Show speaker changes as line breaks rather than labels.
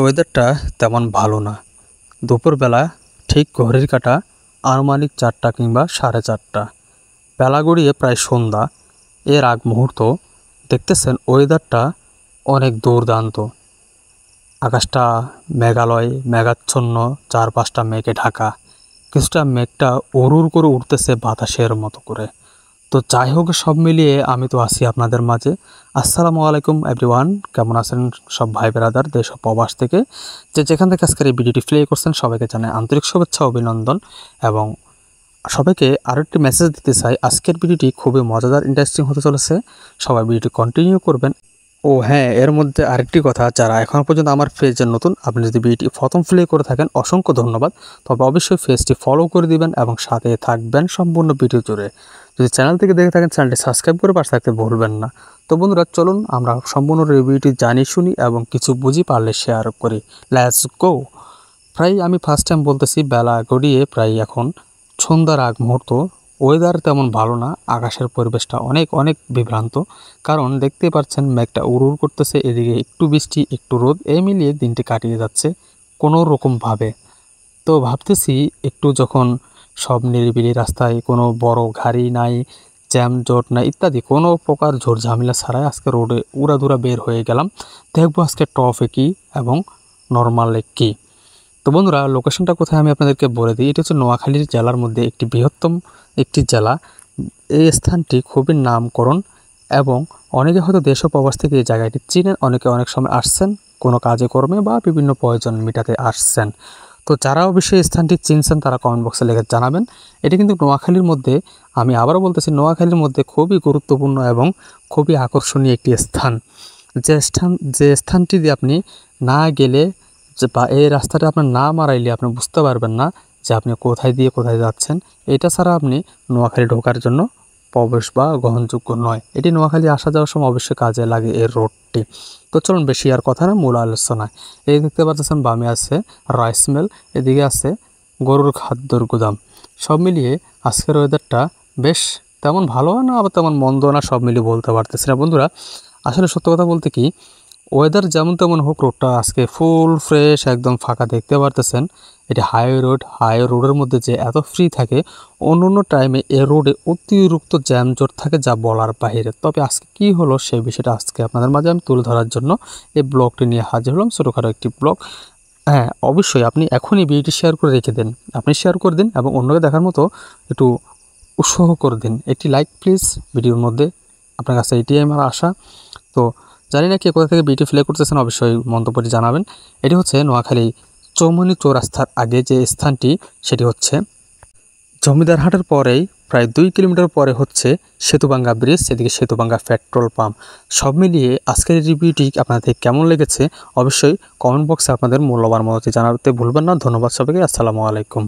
ওয়েদারটা তেমন ভালো না দুপুরবেলা ঠিক ঘড়ির কাটা আনুমানিক চারটা কিংবা সাড়ে চারটা বেলা গড়িয়ে প্রায় সন্ধ্যা এর আগ মুহূর্ত দেখতেছেন ওয়েদারটা অনেক দুর্দান্ত আকাশটা মেঘালয় মেঘাচ্ছন্ন চারপাশটা মেঘে ঢাকা কিছুটা মেঘটা অরুর করে উঠতেছে বাতাসের মতো করে তো যাই হোক সব মিলিয়ে আমি তো আছি আপনাদের মাঝে আসসালামু আলাইকুম এভরিওয়ান কেমন আছেন সব ভাই ব্রাদার দেশ প্রবাস থেকে যে যেখান থেকে আজকের এই ভিডিওটি প্লে করছেন সবাইকে জানাই আন্তরিক শুভেচ্ছা অভিনন্দন এবং সবাইকে আরও একটি মেসেজ দিতে চাই আজকের ভিডিওটি খুবই মজাদার ইন্টারেস্টিং হতে চলেছে সবাই ভিডিওটি কন্টিনিউ করবেন ও হ্যাঁ এর মধ্যে আরেকটি কথা যারা এখন পর্যন্ত আমার ফেজের নতুন আপনি যদি ভিডিওটি প্রথম ফ্লে করে থাকেন অসংখ্য ধন্যবাদ তবে অবশ্যই ফেজটি ফলো করে দিবেন এবং সাথে থাকবেন সম্পূর্ণ ভিডিও জুড়ে যদি চ্যানেল থেকে দেখে থাকেন চ্যানেলটি সাবস্ক্রাইব করে পাশে থাকতে ভুলবেন না তো বন্ধুরা চলুন আমরা সম্পূর্ণ রিভিউটি জানি শুনি এবং কিছু বুঝি পারলে শেয়ার করি ল্যাস গো প্রায় আমি ফার্স্ট টাইম বলতেছি বেলা গড়িয়ে প্রায় এখন সন্ধ্যার আগ মুহূর্ত ওয়েদার তেমন ভালো না আকাশের পরিবেশটা অনেক অনেক বিভ্রান্ত কারণ দেখতে পাচ্ছেন মেঘটা উড়ুর করতেছে এদিকে একটু বৃষ্টি একটু রোদ এই মিলিয়ে দিনটি কাটিয়ে যাচ্ছে কোনো রকমভাবে তো ভাবতেছি একটু যখন সব নিরিবিলি রাস্তায় কোনো বড় গাড়ি নাই জ্যাম জট নাই ইত্যাদি কোনো প্রকার ঝামেলা ছাড়াই আজকে রোডে উড়াধুরা বের হয়ে গেলাম দেখবো আজকে ট্রফে কী এবং নর্মালে কী তো বন্ধুরা লোকেশনটা কোথায় আমি আপনাদেরকে বলে দিই এটি হচ্ছে নোয়াখালীর জেলার মধ্যে একটি বৃহত্তম একটি জেলা এই স্থানটি খুবই নামকরণ এবং অনেকে হয়তো দেশ প্রবাস থেকে এই জায়গাটি চিনেন অনেকে অনেক সময় আসছেন কোনো কাজে কর্মে বা বিভিন্ন প্রয়োজন মেটাতে আসছেন তো যারা অবশ্যই স্থানটি চিনছেন তারা কমেন্ট বক্সে লিখে জানাবেন এটি কিন্তু নোয়াখালীর মধ্যে আমি আবারও বলতেছি নোয়াখালীর মধ্যে খুবই গুরুত্বপূর্ণ এবং খুবই আকর্ষণীয় একটি স্থান যে স্থান যে স্থানটি আপনি না গেলে যে বা এই রাস্তাটা আপনার না মারাইলে আপনি বুঝতে পারবেন না যে আপনি কোথায় দিয়ে কোথায় যাচ্ছেন এটা ছাড়া আপনি নোয়াখালী ঢোকার জন্য প্রবেশ বা গ্রহণযোগ্য নয় এটি নোয়াখালী আসা যাওয়ার সময় অবশ্যই কাজে লাগে এই রোডটি তো চলুন বেশি আর কথা না মূল আলোচনায় এই দেখতে পাচ্ছেন বামে আছে রাইস মিল এদিকে আছে গরুর খাদ্যর গুদাম সব মিলিয়ে আজকের ওয়েদারটা বেশ তেমন ভালো না আবার তেমন মন্দ না সব মিলিয়ে বলতে পারতেছি না বন্ধুরা আসলে সত্য কথা বলতে কি ওয়েদার যেমন তেমন হোক রোডটা আজকে ফুল ফ্রেশ একদম ফাঁকা দেখতে পারতেছেন এটা হাইওয়ে রোড হাইওয়ে রোডের মধ্যে যে এত ফ্রি থাকে অন্য অন্য টাইমে এ রোডে অতিরিক্ত জ্যাম থাকে যা বলার বাইরে তবে আজকে কি হলো সেই বিষয়টা আজকে আপনাদের মাঝে আমি তুলে ধরার জন্য এই ব্লগটি নিয়ে হাজির হলাম ছোটোখাটো একটি ব্লগ হ্যাঁ অবশ্যই আপনি এখনই ভিডিওটি শেয়ার করে রেখে দেন আপনি শেয়ার করে দিন এবং অন্যকে দেখার মতো একটু উৎসাহ করে দিন একটি লাইক প্লিজ ভিডিওর মধ্যে আপনার কাছে এটি আমার আশা তো জানি না কে কোথা থেকে বিটি ফ্লে করতেছেন অবশ্যই মন্তব্যটি জানাবেন এটি হচ্ছে নোয়াখালী চৌমনি চৌরাস্তার আগে যে স্থানটি সেটি হচ্ছে জমিদারহাটের পরেই প্রায় দুই কিলোমিটার পরে হচ্ছে সেতুবাঙ্গা ব্রিজ এদিকে সেতুবাঙ্গা পেট্রোল পাম্প সব মিলিয়ে আজকের রিভিউটি আপনাদের কেমন লেগেছে অবশ্যই কমেন্ট বক্সে আপনাদের মূল্যবান মতামত জানাতে ভুলবেন না ধন্যবাদ সবাইকে আসসালামু আলাইকুম